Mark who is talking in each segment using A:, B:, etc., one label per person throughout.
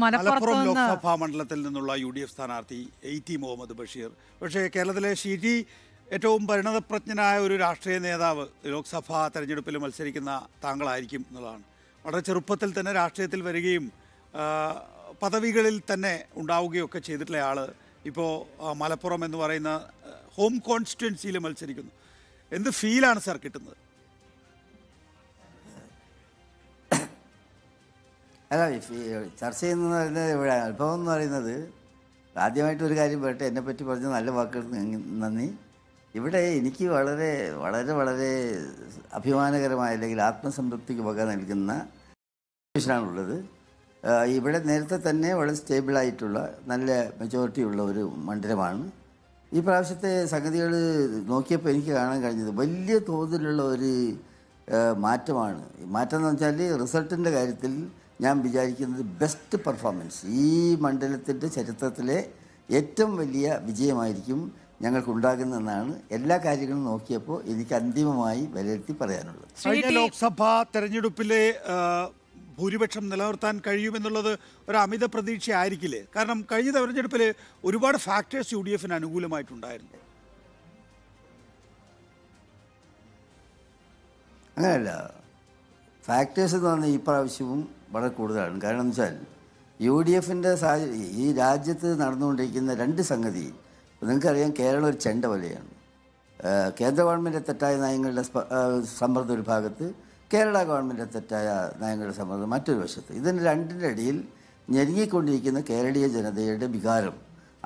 A: മലപ്പുറം ലോക്സഭാ മണ്ഡലത്തിൽ നിന്നുള്ള U D F സ്ഥാനാർത്ഥി എ ടി മുഹമ്മദ് ബഷീർ പക്ഷേ കേരളത്തിലെ സി ടി ഏറ്റവും പരിണതപ്രജ്ഞനായ ഒരു രാഷ്ട്രീയ നേതാവ് ലോക്സഭാ തെരഞ്ഞെടുപ്പിൽ മത്സരിക്കുന്ന താങ്കളായിരിക്കും എന്നുള്ളതാണ് വളരെ ചെറുപ്പത്തിൽ തന്നെ രാഷ്ട്രീയത്തിൽ വരികയും പദവികളിൽ തന്നെ ഉണ്ടാവുകയൊക്കെ ചെയ്തിട്ടുള്ള ആൾ ഇപ്പോൾ മലപ്പുറം എന്ന് പറയുന്ന ഹോം കോൺസ്റ്റിറ്റ്യുവൻസിയിൽ മത്സരിക്കുന്നു എന്ത് ഫീലാണ് സാർ കിട്ടുന്നത്
B: അല്ല ചർച്ച ചെയ്യുന്ന പറയുന്നത് ഇവിടെ അനുഭവം എന്ന് പറയുന്നത് ആദ്യമായിട്ടൊരു ഒരു കാര്യം പറയട്ടെ എന്നെപ്പറ്റി പറഞ്ഞ നല്ല വാക്കുകൾ നന്ദി ഇവിടെ എനിക്ക് വളരെ വളരെ വളരെ അഭിമാനകരമായ അല്ലെങ്കിൽ ആത്മസംതൃപ്തിക്ക് വക നൽകുന്ന ഉള്ളത് ഇവിടെ നേരത്തെ തന്നെ വളരെ സ്റ്റേബിളായിട്ടുള്ള നല്ല മെജോറിറ്റി ഉള്ള ഒരു മണ്ഡലമാണ് ഈ പ്രാവശ്യത്തെ സംഗതികൾ നോക്കിയപ്പോൾ എനിക്ക് കാണാൻ കഴിഞ്ഞത് വലിയ തോതിലുള്ള ഒരു മാറ്റമാണ് മാറ്റം എന്ന് വെച്ചാൽ റിസൾട്ടിൻ്റെ കാര്യത്തിൽ ഞാൻ വിചാരിക്കുന്നത് ബെസ്റ്റ് പെർഫോമൻസ് ഈ മണ്ഡലത്തിൻ്റെ ചരിത്രത്തിലെ ഏറ്റവും വലിയ വിജയമായിരിക്കും ഞങ്ങൾക്കുണ്ടാകുന്നതെന്നാണ് എല്ലാ കാര്യങ്ങളും നോക്കിയപ്പോൾ എനിക്ക് അന്തിമമായി വിലയിരുത്തി പറയാനുള്ളത് കഴിഞ്ഞ
A: ലോക്സഭാ തെരഞ്ഞെടുപ്പിലെ ഭൂരിപക്ഷം നിലനിർത്താൻ കഴിയുമെന്നുള്ളത് ഒരു അമിത പ്രതീക്ഷ ആയിരിക്കില്ലേ കാരണം കഴിഞ്ഞ തെരഞ്ഞെടുപ്പിൽ ഒരുപാട് ഫാക്ടേഴ്സ് യു ഡി എഫിന് അനുകൂലമായിട്ടുണ്ടായിരുന്നു
B: അങ്ങനെയല്ല ഫാക്ടേഴ്സ് എന്ന് പറഞ്ഞാൽ ഈ പ്രാവശ്യവും വളരെ കൂടുതലാണ് കാരണം എന്ന് വെച്ചാൽ യു ഡി എഫിൻ്റെ സാഹചര്യം ഈ രാജ്യത്ത് നടന്നുകൊണ്ടിരിക്കുന്ന രണ്ട് സംഗതി നിങ്ങൾക്കറിയാം കേരളം ഒരു ചെണ്ട പോലെയാണ് കേന്ദ്ര ഗവൺമെൻറ് തെറ്റായ നയങ്ങളുടെ സമ്മർദ്ദം ഒരു ഭാഗത്ത് കേരള ഗവൺമെൻറ് തെറ്റായ നയങ്ങളുടെ സമ്മർദ്ദം മറ്റൊരു വശത്ത് ഇതിന് രണ്ടിൻ്റെ ഇടയിൽ ഞെരുങ്ങിക്കൊണ്ടിരിക്കുന്ന കേരളീയ ജനതയുടെ വികാരം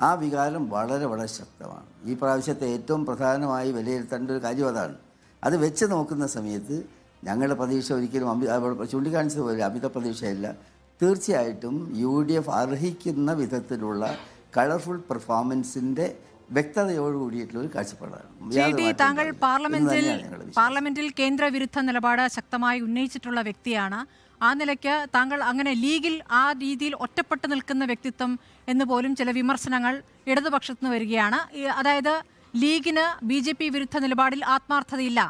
B: ആ വികാരം വളരെ വളരെ ശക്തമാണ് ഈ പ്രാവശ്യത്തെ ഏറ്റവും പ്രധാനമായി വിലയിരുത്തേണ്ട ഒരു കാര്യം അതാണ് അത് വെച്ച് നോക്കുന്ന സമയത്ത് ഞങ്ങളുടെ പ്രതീക്ഷ ഒരിക്കലും അമി ചൂണ്ടിക്കാണിച്ചത് പോലെ അമിത പ്രതീക്ഷയല്ല തീർച്ചയായിട്ടും യു ഡി എഫ് അർഹിക്കുന്ന വിധത്തിലുള്ള കളർഫുൾ പെർഫോമൻസിൻ്റെ വ്യക്തതയോട് കൂടിയിട്ടുള്ള കാഴ്ചപ്പാടാണ് താങ്കൾ
A: പാർലമെന്റിൽ പാർലമെന്റിൽ കേന്ദ്ര വിരുദ്ധ നിലപാട് ശക്തമായി ഉന്നയിച്ചിട്ടുള്ള വ്യക്തിയാണ് ആ നിലയ്ക്ക് താങ്കൾ അങ്ങനെ ലീഗിൽ ആ രീതിയിൽ ഒറ്റപ്പെട്ടു നിൽക്കുന്ന വ്യക്തിത്വം എന്ന് പോലും ചില വിമർശനങ്ങൾ ഇടതുപക്ഷത്തുനിന്ന് വരികയാണ് അതായത് ലീഗിന് ബി ജെ പി വിരുദ്ധ നിലപാടിൽ ആത്മാർത്ഥതയില്ല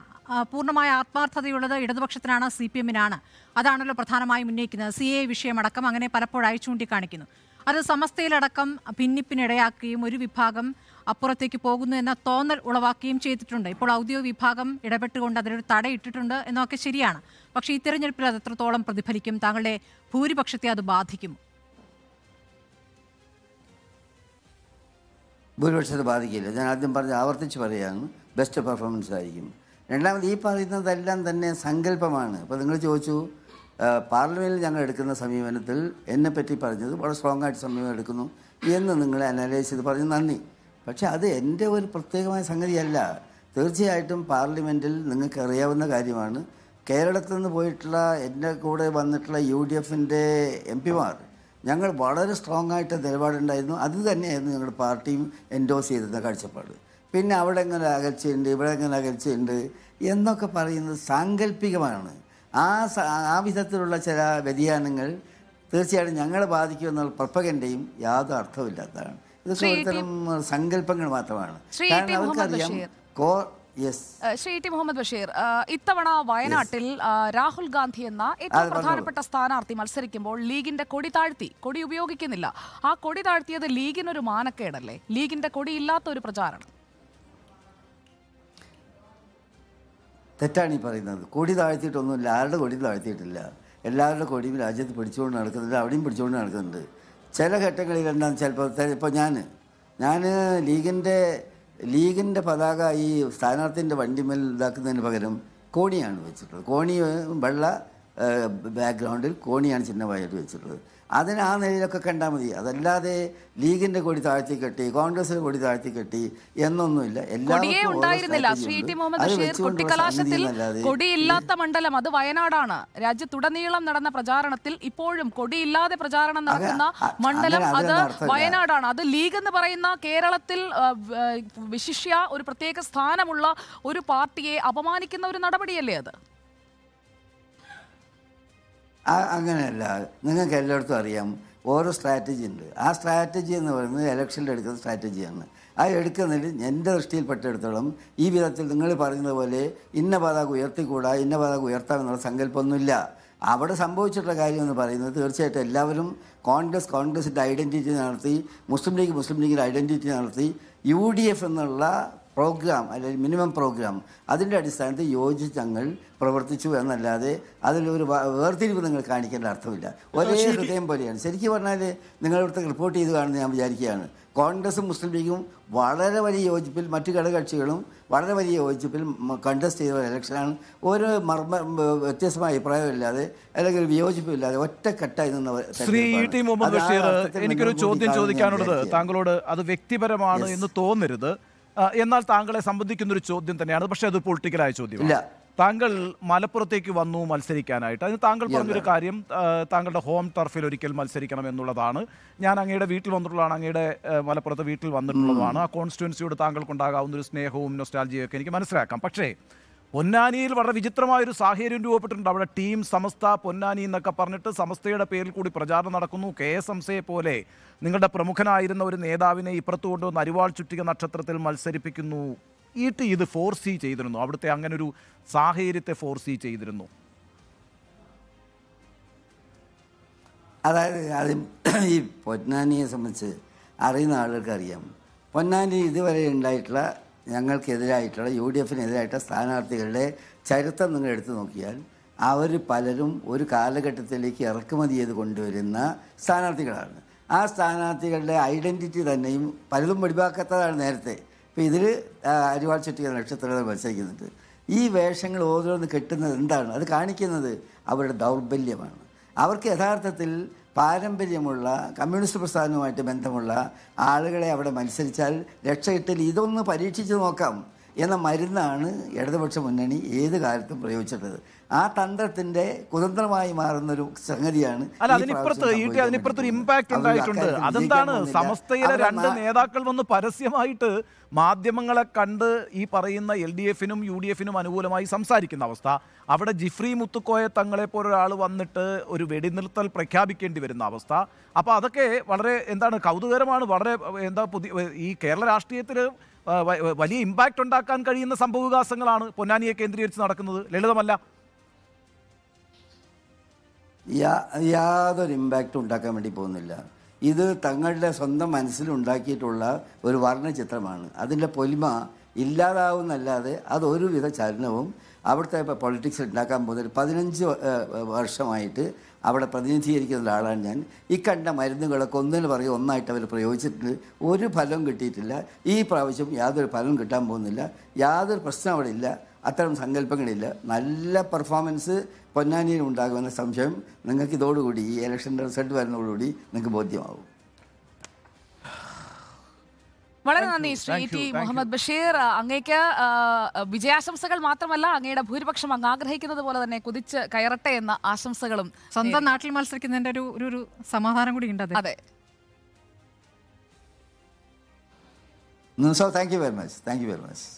A: പൂർണ്ണമായ ആത്മാർത്ഥതയുള്ളത് ഇടതുപക്ഷത്തിനാണ് സി പി എമ്മിനാണ് അതാണല്ലോ പ്രധാനമായും ഉന്നയിക്കുന്നത് സി എ വിഷയമടക്കം അങ്ങനെ പലപ്പോഴായി ചൂണ്ടിക്കാണിക്കുന്നു അത് സമസ്തയിലടക്കം ഭിന്നിപ്പിനിടയാക്കുകയും ഒരു വിഭാഗം അപ്പുറത്തേക്ക് പോകുന്നു എന്ന തോന്നൽ ഉളവാക്കുകയും ചെയ്തിട്ടുണ്ട് ഇപ്പോൾ ഔദ്യോഗിക വിഭാഗം ഇടപെട്ടുകൊണ്ട് അതിലൊരു തടയിട്ടിട്ടുണ്ട് എന്നൊക്കെ ശരിയാണ് പക്ഷേ ഈ തെരഞ്ഞെടുപ്പിൽ അത് എത്രത്തോളം പ്രതിഫലിക്കും താങ്കളുടെ ഭൂരിപക്ഷത്തെ അത് ബാധിക്കും
B: ഭൂരിപക്ഷത്തെ ബാധിക്കില്ല ഞാൻ ആദ്യം പറഞ്ഞ ആവർത്തിച്ച് പറയുകയാണ് ബെസ്റ്റ് പെർഫോമൻസ് ആയിരിക്കും രണ്ടാമത് ഈ പറയുന്നതെല്ലാം തന്നെ സങ്കല്പമാണ് അപ്പോൾ നിങ്ങൾ ചോദിച്ചു പാർലമെൻറ്റിൽ ഞങ്ങൾ എടുക്കുന്ന സമീപനത്തിൽ എന്നെ പറ്റി പറഞ്ഞത് വളരെ സ്ട്രോങ് ആയിട്ട് സമീപനം എടുക്കുന്നു എന്ന് നിങ്ങൾ അനലൈസ് ചെയ്ത് പറഞ്ഞു നന്ദി പക്ഷേ അത് എൻ്റെ ഒരു പ്രത്യേകമായ സംഗതിയല്ല തീർച്ചയായിട്ടും പാർലമെൻറ്റിൽ നിങ്ങൾക്ക് അറിയാവുന്ന കാര്യമാണ് കേരളത്തിൽ നിന്ന് പോയിട്ടുള്ള എൻ്റെ കൂടെ വന്നിട്ടുള്ള യു ഡി എഫിൻ്റെ എം പിമാർ ഞങ്ങൾ വളരെ സ്ട്രോങ് ആയിട്ട് നിലപാടുണ്ടായിരുന്നു അത് തന്നെയായിരുന്നു ഞങ്ങളുടെ പാർട്ടിയും എൻഡോസ് ചെയ്തിരുന്ന കാഴ്ചപ്പാട് പിന്നെ അവിടെ എങ്ങനെ അകൽച്ചയുണ്ട് ഇവിടെ എങ്ങനെ അകൽച്ചയുണ്ട് എന്നൊക്കെ പറയുന്നത് സാങ്കല്പികമാണ് ആ ആ വിധത്തിലുള്ള ചില വ്യതിയാനങ്ങൾ തീർച്ചയായിട്ടും ഞങ്ങളെ ബാധിക്കുമെന്നുള്ള പ്രപ്പകൻ്റെയും യാതൊരു അർത്ഥമില്ലാത്തതാണ് ഇതൊക്കെ ഒരുതരം സങ്കല്പങ്ങൾ മാത്രമാണ് കാരണം അവർക്കറിയാം കോ
A: ശ്രീ ടി മുഹമ്മദ് ബഷീർ ഇത്തവണ വയനാട്ടിൽ രാഹുൽ ഗാന്ധി എന്ന ഏറ്റവും പ്രധാനപ്പെട്ട സ്ഥാനാർത്ഥി മത്സരിക്കുമ്പോൾ ലീഗിന്റെ കൊടി താഴ്ത്തി കൊടി ഉപയോഗിക്കുന്നില്ല ആ കൊടി താഴ്ത്തിയത് ലീഗിനൊരു മാനക്കേടല്ലേ ലീഗിന്റെ കൊടി ഇല്ലാത്ത ഒരു പ്രചാരണം
B: തെറ്റാണ് ഈ പറയുന്നത് കൊടി താഴ്ത്തിയിട്ടൊന്നുമില്ല ആരുടെ കൊടി താഴ്ത്തിയിട്ടില്ല എല്ലാവരുടെ കൊടിയും രാജ്യത്ത് പിടിച്ചുകൊണ്ട് നടക്കുന്നുണ്ട് അവിടെയും പിടിച്ചുകൊണ്ട് നടക്കുന്നുണ്ട് ചില ഘട്ടങ്ങളിൽ എന്താണെന്ന് ചിലപ്പോൾ ഇപ്പോൾ ഞാൻ ഞാൻ ലീഗിൻ്റെ ലീഗിൻ്റെ പതാക ഈ സ്ഥാനാർത്ഥിൻ്റെ വണ്ടിമേൽ ഇതാക്കുന്നതിന് പകരം കോണിയാണ് വെച്ചിട്ടുള്ളത് കോണി വെള്ള ബാക്ക്ഗ്രൗണ്ടിൽ കോണിയാണ് ചിഹ്നമായിട്ട് വെച്ചിട്ടുള്ളത് അതിന് ആ നിലയിലൊക്കെ കണ്ടാൽ മതി അതല്ലാതെ ലീഗിന്റെ കൊടി താഴ്ത്തി കെട്ടി കോൺഗ്രസിന്റെ കൊടി താഴ്ത്തി കെട്ടി എന്നൊന്നുമില്ല
A: കൊടിയില്ലാത്ത മണ്ഡലം അത് വയനാടാണ് രാജ്യത്തുടനീളം നടന്ന പ്രചാരണത്തിൽ ഇപ്പോഴും കൊടിയില്ലാതെ പ്രചാരണം നടക്കുന്ന മണ്ഡലം അത് വയനാടാണ് അത് ലീഗ് എന്ന് പറയുന്ന കേരളത്തിൽ വിശിഷ്യ ഒരു പ്രത്യേക സ്ഥാനമുള്ള ഒരു പാർട്ടിയെ അപമാനിക്കുന്ന ഒരു നടപടിയല്ലേ അത്
B: അങ്ങനെയല്ല നിങ്ങൾക്ക് എല്ലായിടത്തും അറിയാം ഓരോ സ്ട്രാറ്റജി ഉണ്ട് ആ സ്ട്രാറ്റജി എന്ന് പറയുന്നത് ഇലക്ഷനിൽ എടുക്കുന്ന സ്ട്രാറ്റജിയാണ് ആ എടുക്കുന്നതിൽ എൻ്റെ ദൃഷ്ടിയിൽപ്പെട്ടെടുത്തോളം ഈ വിധത്തിൽ നിങ്ങൾ പറയുന്നത് പോലെ ഇന്ന പതാക ഉയർത്തിക്കൂടാ ഇന്ന പതാക ഉയർത്താം എന്നുള്ള സങ്കല്പമൊന്നുമില്ല അവിടെ സംഭവിച്ചിട്ടുള്ള കാര്യം എന്ന് പറയുന്നത് തീർച്ചയായിട്ടും എല്ലാവരും കോൺഗ്രസ് കോൺഗ്രസിൻ്റെ ഐഡൻറ്റിറ്റി നടത്തി മുസ്ലിം ലീഗ് മുസ്ലിം ലീഗിൻ്റെ ഐഡൻറ്റിറ്റി നടത്തി യു ഡി എഫ് എന്നുള്ള പ്രോഗ്രാം അല്ലെങ്കിൽ മിനിമം പ്രോഗ്രാം അതിൻ്റെ അടിസ്ഥാനത്തിൽ യോജിച്ച് ഞങ്ങൾ പ്രവർത്തിച്ചു എന്നല്ലാതെ അതിലൊരു വേർതിരിവ് നിങ്ങൾ കാണിക്കേണ്ട അർത്ഥമില്ല ഒരേ ഹൃദയം പോലെയാണ് ശരിക്കും പറഞ്ഞാൽ നിങ്ങളിവിടുത്തെ റിപ്പോർട്ട് ചെയ്തു കാണുന്ന ഞാൻ വിചാരിക്കുകയാണ് കോൺഗ്രസും മുസ്ലിം ലീഗും വളരെ വലിയ യോജിപ്പിൽ മറ്റു ഘടകക്ഷികളും വളരെ വലിയ യോജിപ്പിൽ കണ്ടസ്റ്റ് ചെയ്ത ഒരു ഇലക്ഷനാണ് ഒരു മർമ്മ വ്യത്യസ്തമായ അഭിപ്രായമില്ലാതെ അല്ലെങ്കിൽ വിയോജിപ്പില്ലാതെ ഒറ്റക്കെട്ടായി നിന്ന ശ്രീ ടി മുഹമ്മദ് ബഷീർ എനിക്കൊരു ചോദ്യം ചോദിക്കാനുള്ളത്
A: താങ്കളോട് അത് വ്യക്തിപരമാണ് എന്ന് തോന്നരുത് എന്നാൽ താങ്കളെ ഒരു ചോദ്യം തന്നെയാണ് പക്ഷേ അത് പൊളിറ്റിക്കലായ ചോദ്യമാണ് താങ്കൾ മലപ്പുറത്തേക്ക് വന്നു മത്സരിക്കാനായിട്ട് അതിന് താങ്കൾ പറഞ്ഞൊരു കാര്യം താങ്കളുടെ ഹോം ടർഫിൽ ഒരിക്കൽ മത്സരിക്കണം എന്നുള്ളതാണ് ഞാൻ അങ്ങയുടെ വീട്ടിൽ വന്നിട്ടുള്ളതാണ് അങ്ങയുടെ മലപ്പുറത്ത് വീട്ടിൽ വന്നിട്ടുള്ളതാണ് ആ കോൺസ്റ്റിറ്റ്യൻസിയോട് താങ്കൾക്കുണ്ടാകാവുന്ന ഒരു സ്നേഹവും നൊസ്റ്റാൾജിയൊക്കെ എനിക്ക് മനസ്സിലാക്കാം പക്ഷേ പൊന്നാനിയിൽ വളരെ വിചിത്രമായൊരു സാഹചര്യം രൂപപ്പെട്ടിട്ടുണ്ട് അവിടെ ടീം സമസ്ത പൊന്നാനി എന്നൊക്കെ പറഞ്ഞിട്ട് സമസ്തയുടെ പേരിൽ കൂടി പ്രചാരണം നടക്കുന്നു കെ എസ് എംസയെ പോലെ നിങ്ങളുടെ പ്രമുഖനായിരുന്ന ഒരു നേതാവിനെ ഇപ്പുറത്തു കൊണ്ടുവന്ന് അരിവാൾ ചുറ്റിക നക്ഷത്രത്തിൽ മത്സരിപ്പിക്കുന്നു ഈട്ട് ഇത് സി ചെയ്തിരുന്നു അവിടുത്തെ അങ്ങനെ ഒരു സാഹചര്യത്തെ സി ചെയ്തിരുന്നു
B: അതായത് ആദ്യം ഈ പൊന്നാനിയെ സംബന്ധിച്ച് അറിയുന്ന ആളുകൾക്ക് അറിയാം പൊന്നാനി ഇതുവരെ ഉണ്ടായിട്ടുള്ള ഞങ്ങൾക്കെതിരായിട്ടുള്ള യു ഡി എഫിനെതിരായിട്ടുള്ള സ്ഥാനാർത്ഥികളുടെ ചരിത്രം നിങ്ങൾ എടുത്തു നോക്കിയാൽ അവർ പലരും ഒരു കാലഘട്ടത്തിലേക്ക് ഇറക്കുമതി ചെയ്ത് കൊണ്ടുവരുന്ന സ്ഥാനാർത്ഥികളാണ് ആ സ്ഥാനാർത്ഥികളുടെ ഐഡൻറ്റിറ്റി തന്നെയും പലതും വെടിവാക്കാത്തതാണ് നേരത്തെ ഇപ്പോൾ ഇതിൽ അരിവാൾ ചെട്ടി നക്ഷത്രങ്ങൾ മത്സരിക്കുന്നുണ്ട് ഈ വേഷങ്ങൾ ഓരോന്ന് കെട്ടുന്നത് എന്താണ് അത് കാണിക്കുന്നത് അവരുടെ ദൗർബല്യമാണ് അവർക്ക് യഥാർത്ഥത്തിൽ പാരമ്പര്യമുള്ള കമ്മ്യൂണിസ്റ്റ് പ്രസ്ഥാനവുമായിട്ട് ബന്ധമുള്ള ആളുകളെ അവിടെ മത്സരിച്ചാൽ രക്ഷ ഇതൊന്ന് പരീക്ഷിച്ച് നോക്കാം എന്ന മരുന്നാണ് ഇടതുപക്ഷ മുന്നണി ഏത് കാലത്തും പ്രയോഗിച്ചിട്ടത് ആ തന്ത്രത്തിന്റെ കുതന്ത്രമായി ഒരു സംഗതിയാണ് അല്ല
A: ഒരു ഇമ്പാക്ട് ഉണ്ടായിട്ടുണ്ട് അതെന്താണ് സമസ്തയിലെ രണ്ട് നേതാക്കൾ വന്ന് പരസ്യമായിട്ട് മാധ്യമങ്ങളെ കണ്ട് ഈ പറയുന്ന എൽ ഡി എഫിനും യു ഡി എഫിനും അനുകൂലമായി സംസാരിക്കുന്ന അവസ്ഥ അവിടെ ജിഫ്രി മുത്തുക്കോയ തങ്ങളെ പോലൊരാൾ വന്നിട്ട് ഒരു വെടിനിർത്തൽ പ്രഖ്യാപിക്കേണ്ടി വരുന്ന അവസ്ഥ അപ്പോൾ അതൊക്കെ വളരെ എന്താണ് കൗതുകരമാണ് വളരെ എന്താ പുതിയ ഈ കേരള രാഷ്ട്രീയത്തിൽ വലിയ ഇമ്പാക്റ്റ് ഉണ്ടാക്കാൻ കഴിയുന്ന സംഭവവികാസങ്ങളാണ് പൊന്നാനിയെ കേന്ദ്രീകരിച്ച് നടക്കുന്നത് ലളിതമല്ല
B: യാതൊരു ഇമ്പാക്റ്റും ഉണ്ടാക്കാൻ വേണ്ടി പോകുന്നില്ല ഇത് തങ്ങളുടെ സ്വന്തം മനസ്സിലുണ്ടാക്കിയിട്ടുള്ള ഒരു വർണ്ണ ചിത്രമാണ് അതിൻ്റെ പൊലിമ ഇല്ലാതാവുന്നല്ലാതെ അതൊരുവിധ ചലനവും അവിടുത്തെ ഇപ്പോൾ പൊളിറ്റിക്സ് ഉണ്ടാക്കാൻ പോകുന്ന പതിനഞ്ച് വർഷമായിട്ട് അവിടെ പ്രതിനിധീകരിക്കുന്ന ഒരാളാണ് ഞാൻ ഈ കണ്ട മരുന്നുകളൊക്കെ ഒന്നിന് പറയും ഒന്നായിട്ട് അവർ പ്രയോഗിച്ചിട്ടുണ്ട് ഒരു ഫലവും കിട്ടിയിട്ടില്ല ഈ പ്രാവശ്യം യാതൊരു ഫലവും കിട്ടാൻ പോകുന്നില്ല യാതൊരു പ്രശ്നം അവിടെ ഇല്ല അത്തരം സങ്കല്പങ്ങളില്ല നല്ല പെർഫോമൻസ് പൊന്നാനിയിൽ ഉണ്ടാകുമെന്ന സംശയം നിങ്ങൾക്ക് ഇതോടുകൂടി ഈ ഇലക്ഷൻ്റെ റിസൾട്ട് വരുന്നതോടുകൂടി നിങ്ങൾക്ക് ബോധ്യമാകും
A: വളരെ നന്ദി ശ്രീ ടി മുഹമ്മദ് ബഷീർ അങ്ങേക്ക് വിജയാശംസകൾ മാത്രമല്ല അങ്ങയുടെ ഭൂരിപക്ഷം അങ്ങ് ആഗ്രഹിക്കുന്നത് പോലെ തന്നെ കുതിച്ച് കയറട്ടെ എന്ന ആശംസകളും സ്വന്തം നാട്ടിൽ മത്സരിക്കുന്നതിന്റെ ഒരു ഒരു സമാധാനം കൂടി ഉണ്ട് അതെ
B: so thank you very much thank you very much